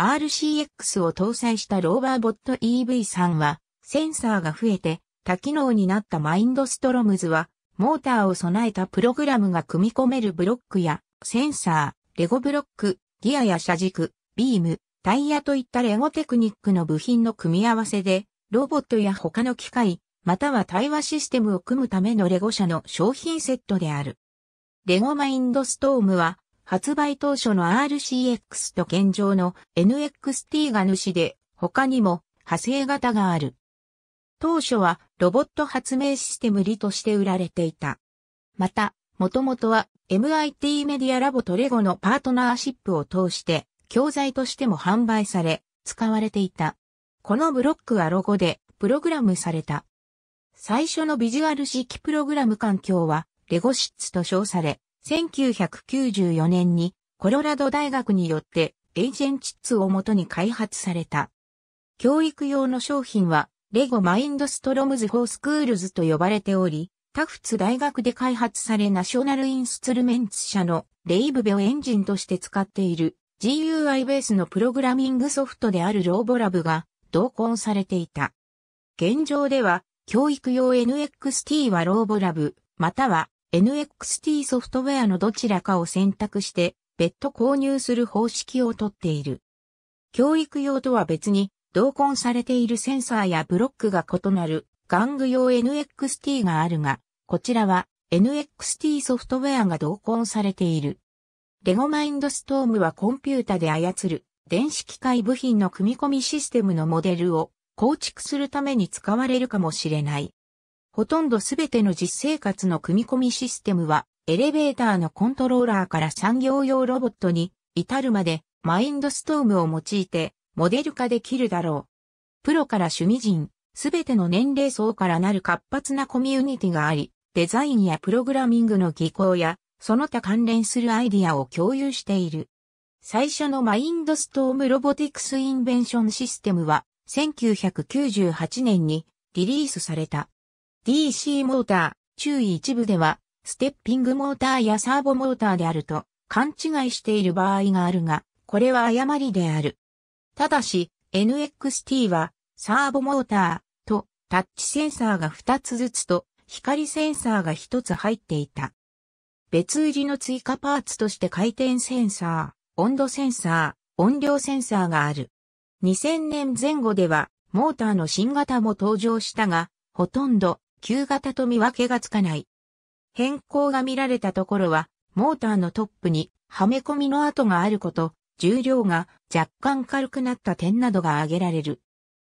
RCX を搭載したローバーボット EV3 は、センサーが増えて、多機能になったマインドストロムズは、モーターを備えたプログラムが組み込めるブロックや、センサー、レゴブロック、ギアや車軸、ビーム、タイヤといったレゴテクニックの部品の組み合わせで、ロボットや他の機械、または対話システムを組むためのレゴ社の商品セットである。レゴマインドストームは、発売当初の RCX と現状の NXT が主で、他にも派生型がある。当初はロボット発明システム理として売られていた。また、もともとは MIT メディアラボとレゴのパートナーシップを通して教材としても販売され、使われていた。このブロックはロゴでプログラムされた。最初のビジュアル式プログラム環境はレゴシッツと称され、1994年にコロラド大学によってエージェンチッツをもとに開発された。教育用の商品はレゴマインドストロムズ・フォースクールズと呼ばれており、タフツ大学で開発されナショナルインストゥルメンツ社のレイブベオエンジンとして使っている GUI ベースのプログラミングソフトであるローボラブが同梱されていた。現状では教育用 NXT はローボラブ、または NXT ソフトウェアのどちらかを選択して別途購入する方式をとっている。教育用とは別に同梱されているセンサーやブロックが異なる玩具用 NXT があるが、こちらは NXT ソフトウェアが同梱されている。レゴマインドストームはコンピュータで操る電子機械部品の組み込みシステムのモデルを構築するために使われるかもしれない。ほとんどすべての実生活の組み込みシステムは、エレベーターのコントローラーから産業用ロボットに、至るまで、マインドストームを用いて、モデル化できるだろう。プロから趣味人、すべての年齢層からなる活発なコミュニティがあり、デザインやプログラミングの技巧や、その他関連するアイディアを共有している。最初のマインドストームロボティクスインベンションシステムは、1998年にリリースされた。DC モーター、中一部では、ステッピングモーターやサーボモーターであると勘違いしている場合があるが、これは誤りである。ただし、NXT は、サーボモーターとタッチセンサーが2つずつと光センサーが1つ入っていた。別売りの追加パーツとして回転センサー、温度センサー、音量センサーがある。2000年前後ではモーターの新型も登場したが、ほとんど旧型と見分けがつかない。変更が見られたところは、モーターのトップにはめ込みの跡があること、重量が若干軽くなった点などが挙げられる。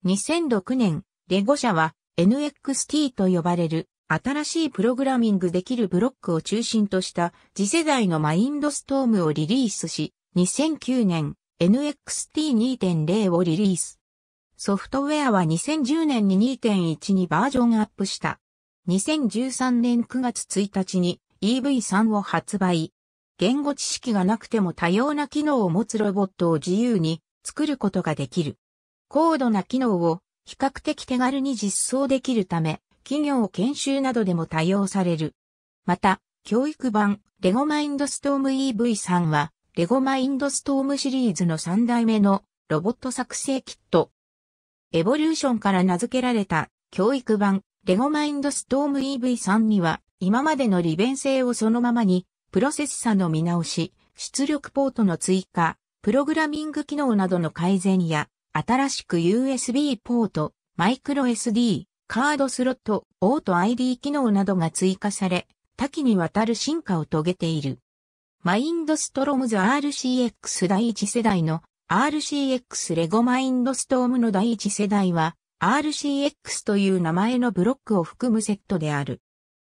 2006年、レゴ社は NXT と呼ばれる新しいプログラミングできるブロックを中心とした次世代のマインドストームをリリースし、2009年 NXT2.0 をリリース。ソフトウェアは2010年に2.1にバージョンアップした。2013年9月1日に EV3 を発売。言語知識がなくても多様な機能を持つロボットを自由に作ることができる。高度な機能を比較的手軽に実装できるため、企業研修などでも多用される。また、教育版レゴマインドストーム EV3 は、レゴマインドストームシリーズの3代目のロボット作成キットエボリューションから名付けられた教育版レゴマインドストーム EV3 には今までの利便性をそのままにプロセッサの見直し、出力ポートの追加、プログラミング機能などの改善や新しく USB ポート、マイクロ SD、カードスロット、オート ID 機能などが追加され、多岐にわたる進化を遂げている。マインドストロムズ RCX 第1世代の RCX レゴマインドストームの第一世代は RCX という名前のブロックを含むセットである。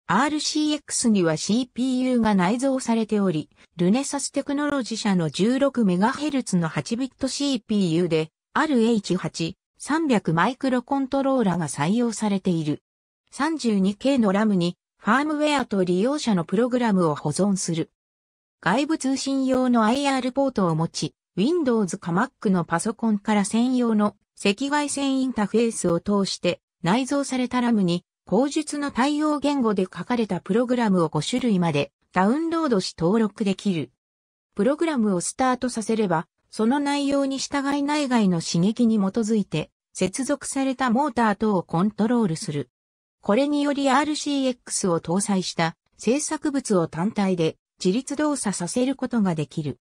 RCX には CPU が内蔵されており、ルネサステクノロジ社の 16MHz の 8bit CPU で RH8、300マイクロコントローラが採用されている。32K の RAM にファームウェアと利用者のプログラムを保存する。外部通信用の IR ポートを持ち、Windows か Mac のパソコンから専用の赤外線インターフェースを通して内蔵されたラムに口述の対応言語で書かれたプログラムを5種類までダウンロードし登録できる。プログラムをスタートさせれば、その内容に従い内外の刺激に基づいて、接続されたモーター等をコントロールする。これにより RCX を搭載した制作物を単体で自立動作させることができる。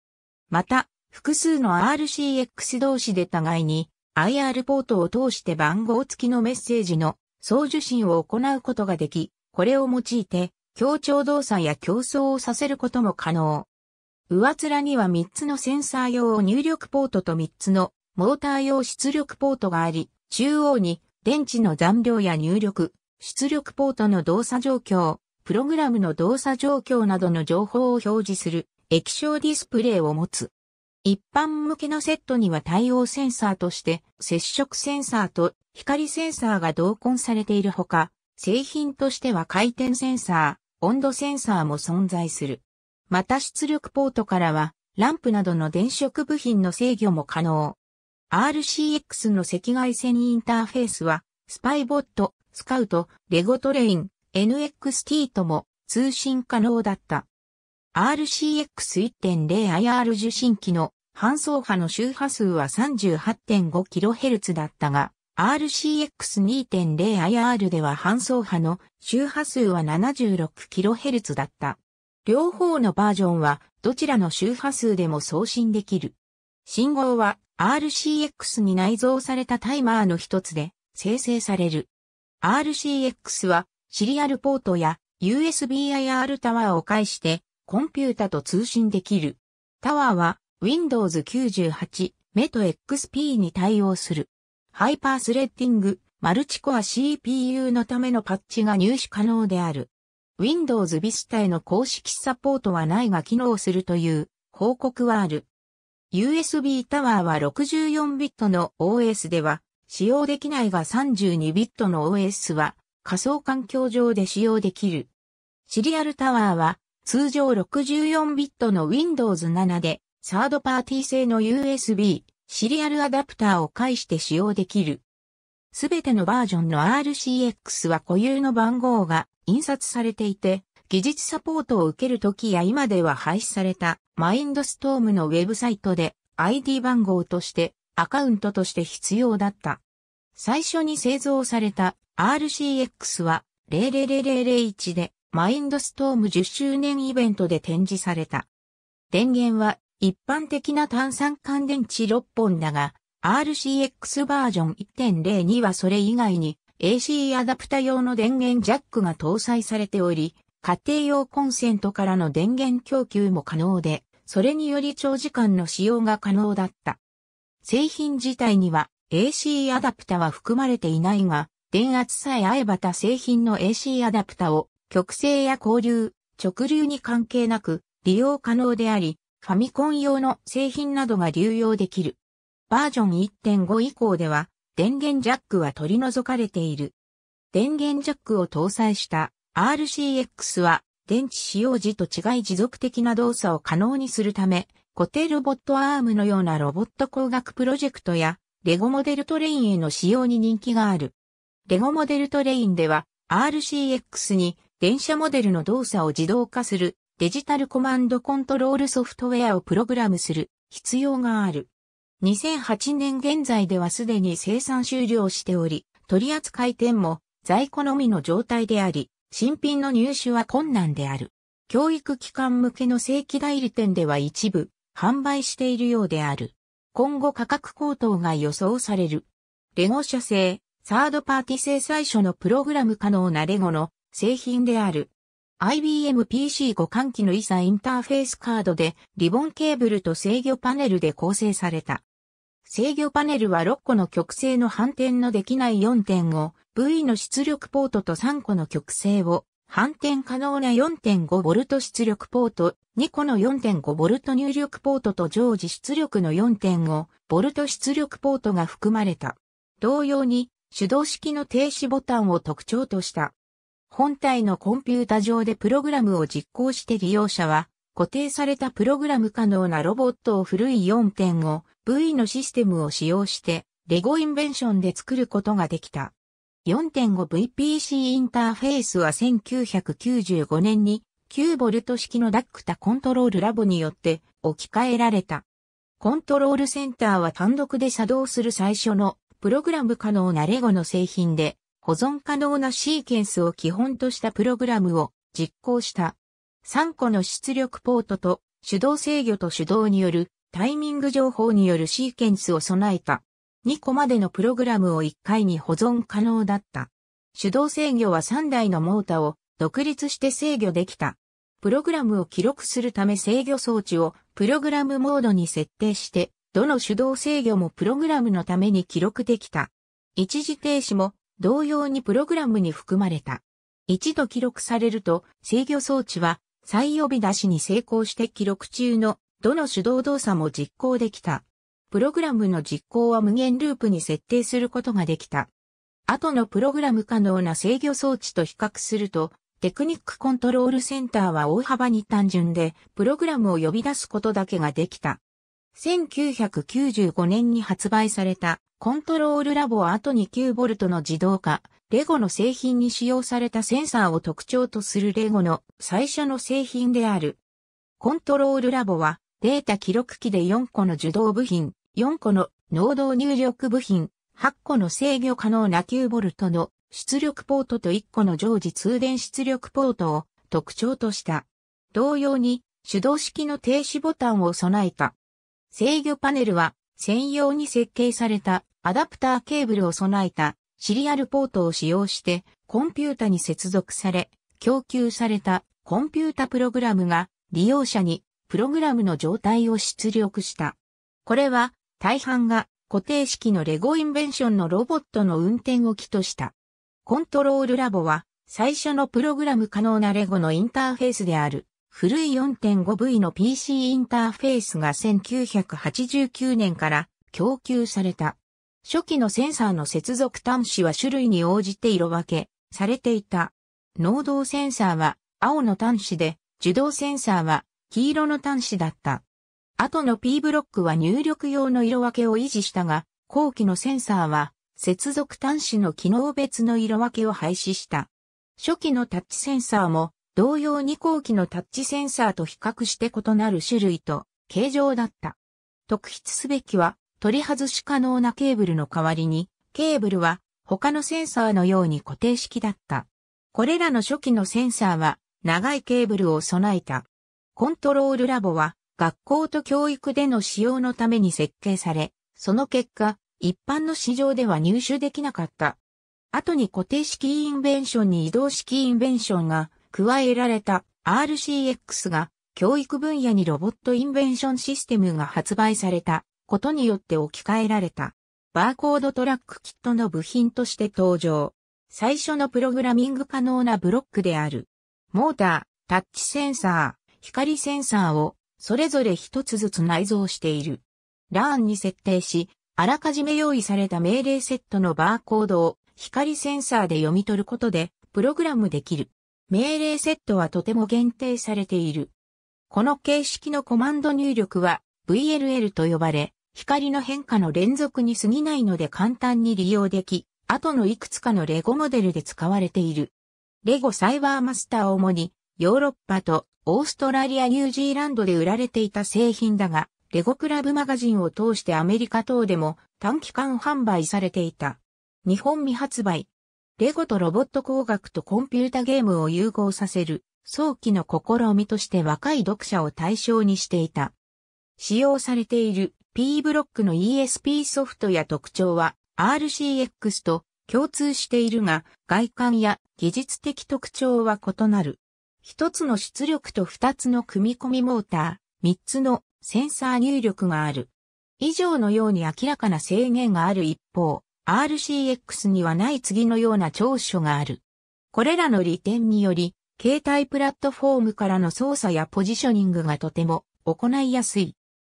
また、複数の RCX 同士で互いに IR ポートを通して番号付きのメッセージの送受信を行うことができ、これを用いて協調動作や競争をさせることも可能。上面には3つのセンサー用入力ポートと3つのモーター用出力ポートがあり、中央に電池の残量や入力、出力ポートの動作状況、プログラムの動作状況などの情報を表示する液晶ディスプレイを持つ。一般向けのセットには対応センサーとして接触センサーと光センサーが同梱されているほか、製品としては回転センサー、温度センサーも存在する。また出力ポートからはランプなどの電飾部品の制御も可能。RCX の赤外線インターフェースはスパイボット、スカウト、レゴトレイン、NXT とも通信可能だった。RCX1.0IR 受信機の半送波の周波数は 38.5kHz だったが、RCX2.0IR では半送波の周波数は 76kHz だった。両方のバージョンはどちらの周波数でも送信できる。信号は RCX に内蔵されたタイマーの一つで生成される。RCX はシリアルポートや USBIR タワーを介してコンピュータと通信できる。タワーは Windows 98、メト XP に対応する。ハイパースレッディング、マルチコア CPU のためのパッチが入手可能である。Windows Vista への公式サポートはないが機能するという報告はある。USB タワーは64ビットの OS では使用できないが32ビットの OS は仮想環境上で使用できる。シリアルタワーは通常64ビットの Windows 7で、サードパーティー製の USB、シリアルアダプターを介して使用できる。すべてのバージョンの RCX は固有の番号が印刷されていて、技術サポートを受けるときや今では廃止されたマインドストームのウェブサイトで ID 番号としてアカウントとして必要だった。最初に製造された RCX は00001でマインドストーム10周年イベントで展示された。電源は一般的な炭酸乾電池6本だが、RCX バージョン1.0にはそれ以外に AC アダプタ用の電源ジャックが搭載されており、家庭用コンセントからの電源供給も可能で、それにより長時間の使用が可能だった。製品自体には AC アダプタは含まれていないが、電圧さえ合えば他製品の AC アダプタを曲線や交流、直流に関係なく利用可能であり、ファミコン用の製品などが流用できる。バージョン1.5以降では、電源ジャックは取り除かれている。電源ジャックを搭載した RCX は、電池使用時と違い持続的な動作を可能にするため、固定ロボットアームのようなロボット工学プロジェクトや、レゴモデルトレインへの使用に人気がある。レゴモデルトレインでは、RCX に電車モデルの動作を自動化するデジタルコマンドコントロールソフトウェアをプログラムする必要がある。2008年現在ではすでに生産終了しており、取扱店も在庫のみの状態であり、新品の入手は困難である。教育機関向けの正規代理店では一部販売しているようである。今後価格高騰が予想される。レゴ社製、サードパーティ製最初のプログラム可能なレゴの製品である。IBM PC 互換機の ISA インターフェースカードでリボンケーブルと制御パネルで構成された。制御パネルは6個の極性の反転のできない 4.5V の出力ポートと3個の極性を反転可能な 4.5V 出力ポート、2個の 4.5V 入力ポートと常時出力の 4.5V 出力ポートが含まれた。同様に手動式の停止ボタンを特徴とした本体のコンピュータ上でプログラムを実行して利用者は、固定されたプログラム可能なロボットを古い 4.5V のシステムを使用して、レゴインベンションで作ることができた。4.5VPC インターフェースは1995年に 9V 式のダックタコントロールラボによって置き換えられた。コントロールセンターは単独で作動する最初のプログラム可能なレゴの製品で、保存可能なシーケンスを基本としたプログラムを実行した。3個の出力ポートと手動制御と手動によるタイミング情報によるシーケンスを備えた。2個までのプログラムを1回に保存可能だった。手動制御は3台のモータを独立して制御できた。プログラムを記録するため制御装置をプログラムモードに設定して、どの手動制御もプログラムのために記録できた。一時停止も同様にプログラムに含まれた。一度記録されると制御装置は再呼び出しに成功して記録中のどの手動動作も実行できた。プログラムの実行は無限ループに設定することができた。後のプログラム可能な制御装置と比較すると、テクニックコントロールセンターは大幅に単純で、プログラムを呼び出すことだけができた。1995年に発売されたコントロールラボは後に 9V の自動化、レゴの製品に使用されたセンサーを特徴とするレゴの最初の製品である。コントロールラボはデータ記録機で4個の受動部品、4個の能動入力部品、8個の制御可能な 9V の出力ポートと1個の常時通電出力ポートを特徴とした。同様に手動式の停止ボタンを備えた。制御パネルは専用に設計されたアダプターケーブルを備えたシリアルポートを使用してコンピュータに接続され供給されたコンピュータプログラムが利用者にプログラムの状態を出力した。これは大半が固定式のレゴインベンションのロボットの運転を起とした。コントロールラボは最初のプログラム可能なレゴのインターフェースである。古い 4.5V の PC インターフェースが1989年から供給された。初期のセンサーの接続端子は種類に応じて色分けされていた。能動センサーは青の端子で、受動センサーは黄色の端子だった。後の P ブロックは入力用の色分けを維持したが、後期のセンサーは接続端子の機能別の色分けを廃止した。初期のタッチセンサーも同様2号機のタッチセンサーと比較して異なる種類と形状だった。特筆すべきは取り外し可能なケーブルの代わりに、ケーブルは他のセンサーのように固定式だった。これらの初期のセンサーは長いケーブルを備えた。コントロールラボは学校と教育での使用のために設計され、その結果、一般の市場では入手できなかった。後に固定式インベンションに移動式インベンションが加えられた RCX が教育分野にロボットインベンションシステムが発売されたことによって置き換えられたバーコードトラックキットの部品として登場。最初のプログラミング可能なブロックである。モーター、タッチセンサー、光センサーをそれぞれ一つずつ内蔵している。ラーンに設定し、あらかじめ用意された命令セットのバーコードを光センサーで読み取ることでプログラムできる。命令セットはとても限定されている。この形式のコマンド入力は VLL と呼ばれ、光の変化の連続に過ぎないので簡単に利用でき、後のいくつかのレゴモデルで使われている。レゴサイバーマスターを主にヨーロッパとオーストラリア、ニュージーランドで売られていた製品だが、レゴクラブマガジンを通してアメリカ等でも短期間販売されていた。日本未発売、レゴとロボット工学とコンピュータゲームを融合させる早期の試みとして若い読者を対象にしていた。使用されている P ブロックの ESP ソフトや特徴は RCX と共通しているが外観や技術的特徴は異なる。一つの出力と二つの組み込みモーター、三つのセンサー入力がある。以上のように明らかな制限がある一方、RCX にはない次のような長所がある。これらの利点により、携帯プラットフォームからの操作やポジショニングがとても行いやすい。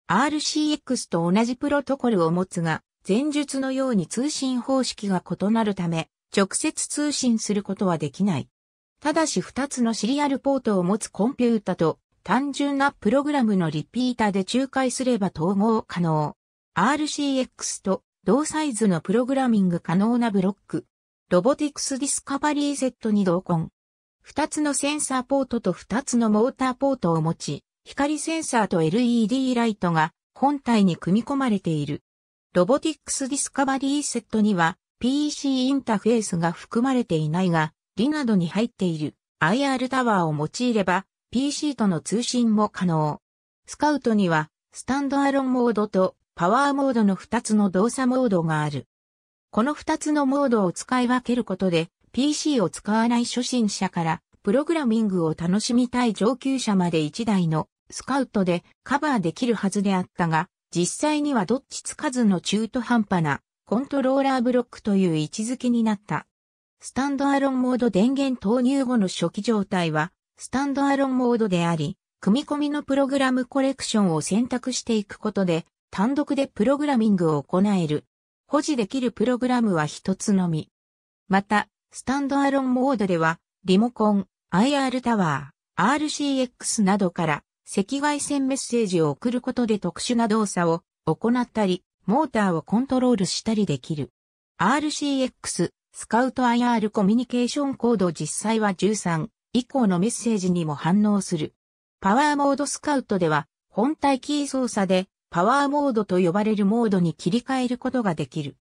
RCX と同じプロトコルを持つが、前述のように通信方式が異なるため、直接通信することはできない。ただし2つのシリアルポートを持つコンピュータと単純なプログラムのリピーターで仲介すれば統合可能。RCX と同サイズのプログラミング可能なブロック、ロボティクスディスカバリーセットに同梱。2つのセンサーポートと2つのモーターポートを持ち、光センサーと LED ライトが本体に組み込まれている。ロボティクスディスカバリーセットには PC インターフェースが含まれていないが、リなどに入っている IR タワーを用いれば PC との通信も可能。スカウトにはスタンドアロンモードとパワーモードの2つの動作モードがある。この2つのモードを使い分けることで、PC を使わない初心者から、プログラミングを楽しみたい上級者まで1台のスカウトでカバーできるはずであったが、実際にはどっちつかずの中途半端なコントローラーブロックという位置づけになった。スタンドアロンモード電源投入後の初期状態は、スタンドアロンモードであり、組み込みのプログラムコレクションを選択していくことで、単独でプログラミングを行える。保持できるプログラムは一つのみ。また、スタンドアロンモードでは、リモコン、IR タワー、RCX などから赤外線メッセージを送ることで特殊な動作を行ったり、モーターをコントロールしたりできる。RCX、スカウト IR コミュニケーションコード実際は13以降のメッセージにも反応する。パワーモードスカウトでは、本体キー操作でパワーモードと呼ばれるモードに切り替えることができる。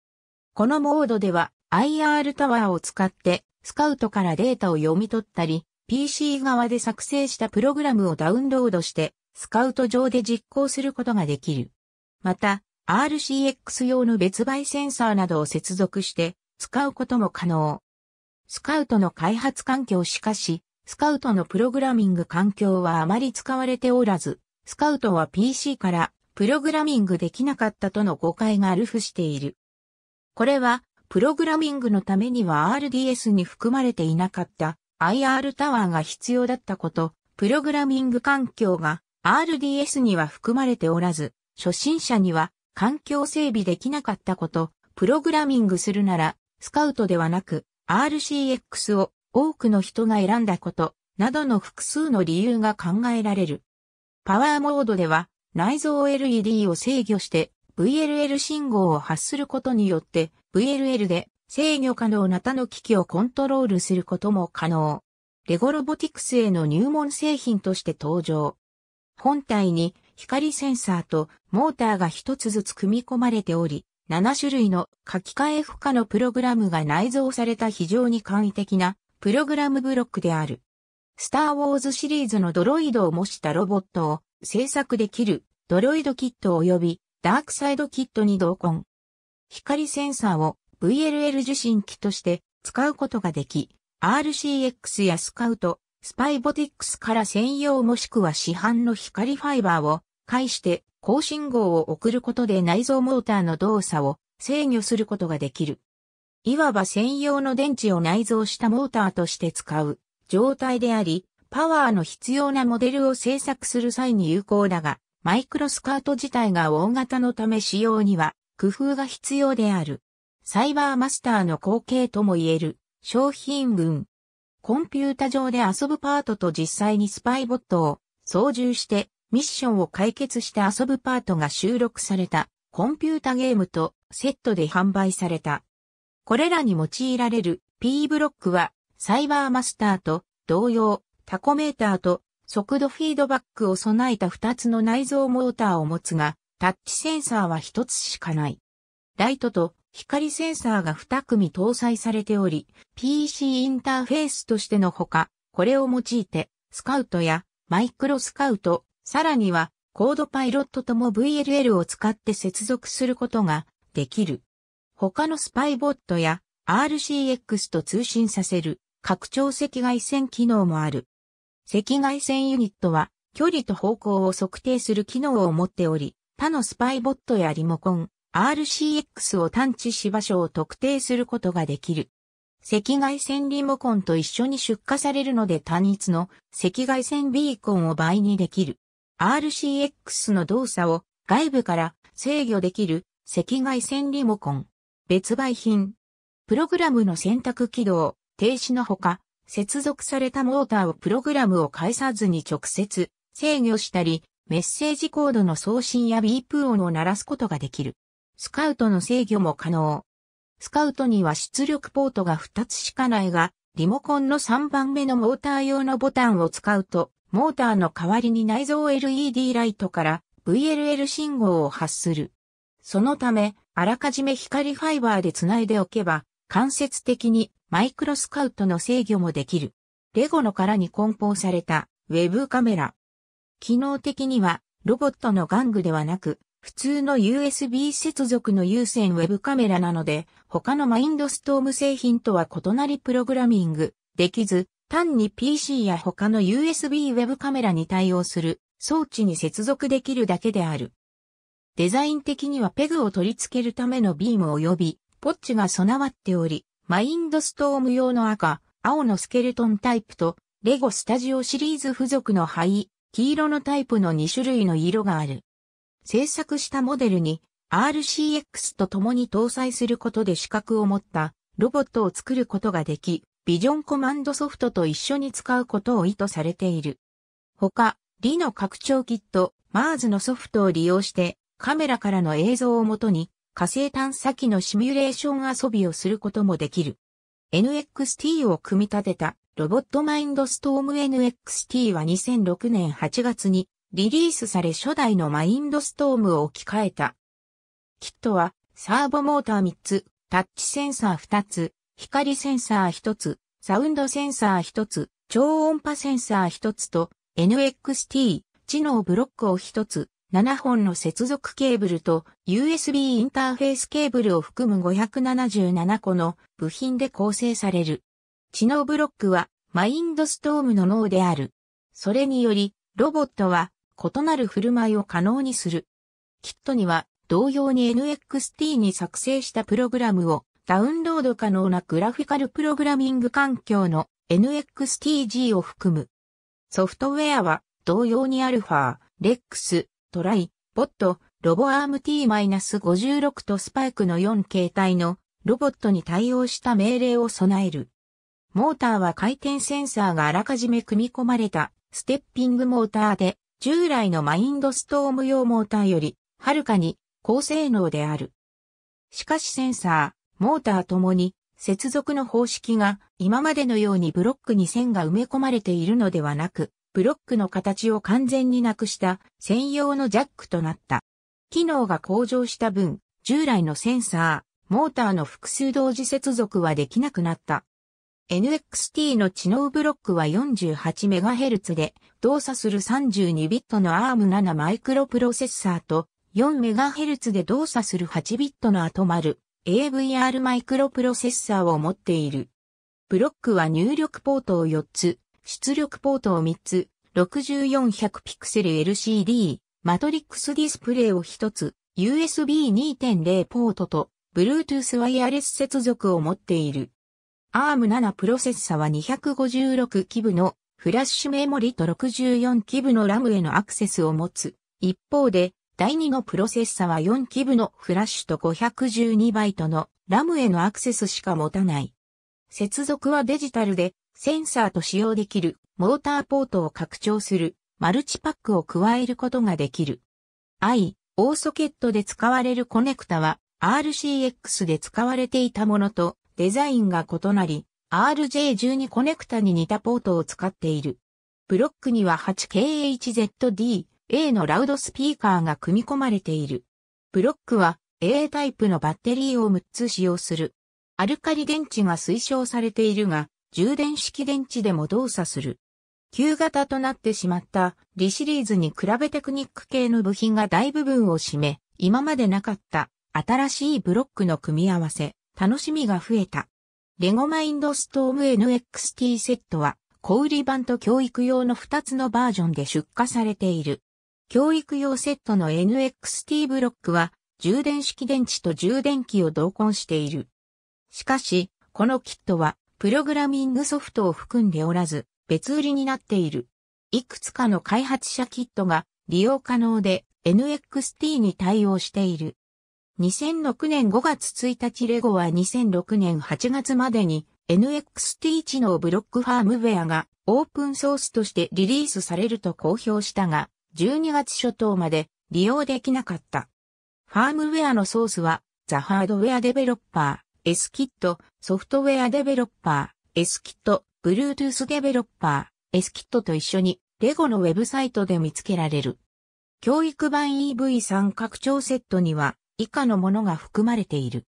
このモードでは IR タワーを使ってスカウトからデータを読み取ったり、PC 側で作成したプログラムをダウンロードしてスカウト上で実行することができる。また、RCX 用の別売センサーなどを接続して使うことも可能。スカウトの開発環境しかし、スカウトのプログラミング環境はあまり使われておらず、スカウトは PC からプログラミングできなかったとの誤解がある付している。これは、プログラミングのためには RDS に含まれていなかった IR タワーが必要だったこと、プログラミング環境が RDS には含まれておらず、初心者には環境整備できなかったこと、プログラミングするなら、スカウトではなく、RCX を多くの人が選んだこと、などの複数の理由が考えられる。パワーモードでは、内蔵 LED を制御して VLL 信号を発することによって VLL で制御可能な他の機器をコントロールすることも可能。レゴロボティクスへの入門製品として登場。本体に光センサーとモーターが一つずつ組み込まれており、7種類の書き換え負荷のプログラムが内蔵された非常に簡易的なプログラムブロックである。スターウォーズシリーズのドロイドを模したロボットを制作できるドロイドキット及びダークサイドキットに同梱。光センサーを VLL 受信機として使うことができ、RCX やスカウト、スパイボティックスから専用もしくは市販の光ファイバーを介して高信号を送ることで内蔵モーターの動作を制御することができる。いわば専用の電池を内蔵したモーターとして使う状態であり、パワーの必要なモデルを制作する際に有効だが、マイクロスカート自体が大型のため使用には工夫が必要である。サイバーマスターの後継とも言える商品群。コンピュータ上で遊ぶパートと実際にスパイボットを操縦してミッションを解決して遊ぶパートが収録されたコンピュータゲームとセットで販売された。これらに用いられる P ブロックはサイバーマスターと同様タコメーターと速度フィードバックを備えた2つの内蔵モーターを持つが、タッチセンサーは1つしかない。ライトと光センサーが2組搭載されており、PC インターフェースとしてのほか、これを用いて、スカウトやマイクロスカウト、さらにはコードパイロットとも VLL を使って接続することができる。他のスパイボットや RCX と通信させる拡張赤外線機能もある。赤外線ユニットは、距離と方向を測定する機能を持っており、他のスパイボットやリモコン、RCX を探知し場所を特定することができる。赤外線リモコンと一緒に出荷されるので単一の赤外線ビーコンを倍にできる。RCX の動作を外部から制御できる赤外線リモコン。別売品。プログラムの選択起動、停止のほか、接続されたモーターをプログラムを介さずに直接制御したり、メッセージコードの送信やビープ音を鳴らすことができる。スカウトの制御も可能。スカウトには出力ポートが2つしかないが、リモコンの3番目のモーター用のボタンを使うと、モーターの代わりに内蔵 LED ライトから VLL 信号を発する。そのため、あらかじめ光ファイバーで繋いでおけば、間接的にマイクロスカウトの制御もできる。レゴの殻に梱包されたウェブカメラ。機能的にはロボットの玩具ではなく、普通の USB 接続の有線ウェブカメラなので、他のマインドストーム製品とは異なりプログラミングできず、単に PC や他の USB ウェブカメラに対応する装置に接続できるだけである。デザイン的にはペグを取り付けるためのビーム及びポッチが備わっており、マインドストーム用の赤、青のスケルトンタイプと、レゴスタジオシリーズ付属の灰、黄色のタイプの2種類の色がある。制作したモデルに RCX と共に搭載することで資格を持ったロボットを作ることができ、ビジョンコマンドソフトと一緒に使うことを意図されている。他、リの拡張キット、マーズのソフトを利用してカメラからの映像をもとに火星探査機のシミュレーション遊びをすることもできる。NXT を組み立てたロボットマインドストーム NXT は2006年8月にリリースされ初代のマインドストームを置き換えた。キットはサーボモーター3つ、タッチセンサー2つ、光センサー1つ、サウンドセンサー1つ、超音波センサー1つと NXT 知能ブロックを1つ、7本の接続ケーブルと USB インターフェースケーブルを含む577個の部品で構成される。知能ブロックはマインドストームの脳である。それにより、ロボットは異なる振る舞いを可能にする。キットには同様に NXT に作成したプログラムをダウンロード可能なグラフィカルプログラミング環境の NXTG を含む。ソフトウェアは同様にアルファ、レックス、トライ、ボット、ロボアーム T-56 とスパイクの4形態のロボットに対応した命令を備える。モーターは回転センサーがあらかじめ組み込まれたステッピングモーターで従来のマインドストーム用モーターよりはるかに高性能である。しかしセンサー、モーターともに接続の方式が今までのようにブロックに線が埋め込まれているのではなくブロックの形を完全になくした専用のジャックとなった。機能が向上した分、従来のセンサー、モーターの複数同時接続はできなくなった。NXT の知能ブロックは 48MHz で動作する32ビットの ARM7 マイクロプロセッサーと 4MHz で動作する8ビットの後丸 AVR マイクロプロセッサーを持っている。ブロックは入力ポートを4つ、出力ポートを3つ、6400ピクセル LCD、マトリックスディスプレイを1つ、USB 2.0ポートと、Bluetooth ワイヤレス接続を持っている。ARM7 プロセッサは256基部のフラッシュメモリと64基部のラムへのアクセスを持つ。一方で、第2のプロセッサは4基部のフラッシュと512バイトのラムへのアクセスしか持たない。接続はデジタルでセンサーと使用できるモーターポートを拡張するマルチパックを加えることができる。i、O ソケットで使われるコネクタは RCX で使われていたものとデザインが異なり、RJ12 コネクタに似たポートを使っている。ブロックには 8KHZD、A のラウドスピーカーが組み込まれている。ブロックは A タイプのバッテリーを6つ使用する。アルカリ電池が推奨されているが、充電式電池でも動作する。旧型となってしまったリシリーズに比べテクニック系の部品が大部分を占め、今までなかった新しいブロックの組み合わせ、楽しみが増えた。レゴマインドストーム NXT セットは、小売版と教育用の2つのバージョンで出荷されている。教育用セットの NXT ブロックは、充電式電池と充電器を同梱している。しかし、このキットは、プログラミングソフトを含んでおらず、別売りになっている。いくつかの開発者キットが利用可能で NXT に対応している。2006年5月1日レゴは2006年8月までに NXT 知能ブロックファームウェアがオープンソースとしてリリースされると公表したが、12月初頭まで利用できなかった。ファームウェアのソースはザ・ハードウェアデベロッパー。S キット、ソフトウェアデベロッパー、S キット、Bluetooth デベロッパー、S キットと一緒に、レゴのウェブサイトで見つけられる。教育版 EV3 拡張セットには、以下のものが含まれている。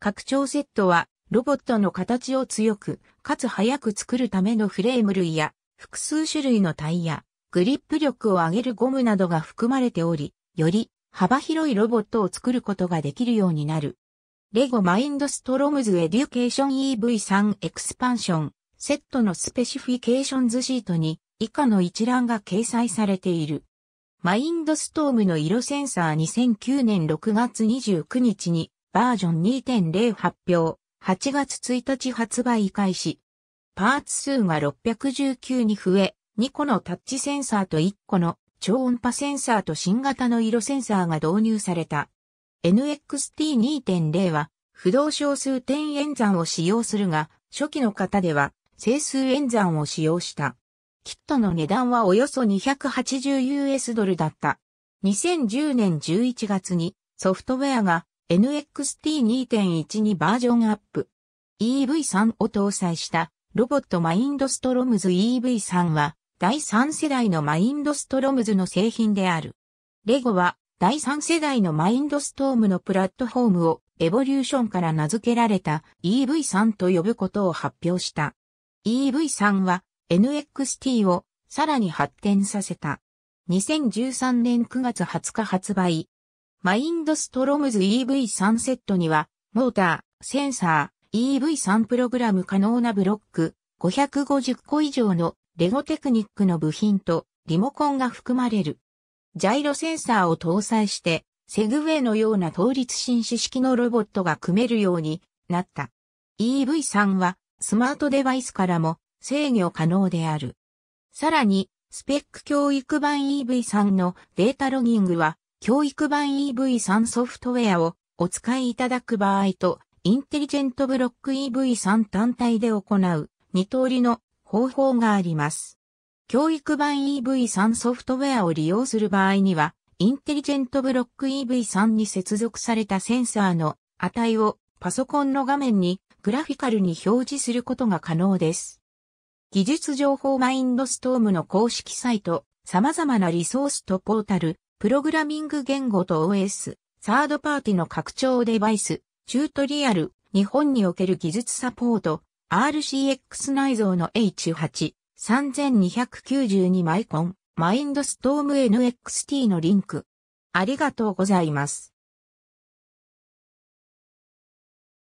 拡張セットは、ロボットの形を強く、かつ早く作るためのフレーム類や、複数種類のタイヤ、グリップ力を上げるゴムなどが含まれており、より幅広いロボットを作ることができるようになるレゴマインドストロムズエデュケーション EV3 エクスパンションセットのスペシフィケーションズシートに以下の一覧が掲載されている。マインドストームの色センサー2009年6月29日にバージョン2.0発表、8月1日発売開始。パーツ数が619に増え、2個のタッチセンサーと1個の超音波センサーと新型の色センサーが導入された。NXT2.0 は不動小数点演算を使用するが、初期の型では整数演算を使用した。キットの値段はおよそ 280US ドルだった。2010年11月にソフトウェアが NXT2.1 にバージョンアップ。EV3 を搭載したロボットマインドストロムズ EV3 は第3世代のマインドストロムズの製品である。レゴは第3世代のマインドストームのプラットフォームをエボリューションから名付けられた EV3 と呼ぶことを発表した。EV3 は NXT をさらに発展させた。2013年9月20日発売。マインドストロムズ EV3 セットには、モーター、センサー、EV3 プログラム可能なブロック、550個以上のレゴテクニックの部品とリモコンが含まれる。ジャイロセンサーを搭載して、セグウェイのような倒立紳士式のロボットが組めるようになった。EV3 はスマートデバイスからも制御可能である。さらに、スペック教育版 EV3 のデータロギングは、教育版 EV3 ソフトウェアをお使いいただく場合と、インテリジェントブロック EV3 単体で行う二通りの方法があります。教育版 EV3 ソフトウェアを利用する場合には、インテリジェントブロック EV3 に接続されたセンサーの値をパソコンの画面にグラフィカルに表示することが可能です。技術情報マインドストームの公式サイト、様々なリソースとポータル、プログラミング言語と OS、サードパーティの拡張デバイス、チュートリアル、日本における技術サポート、RCX 内蔵の H8、3292マイコン、マインドストーム NXT のリンク。ありがとうございます。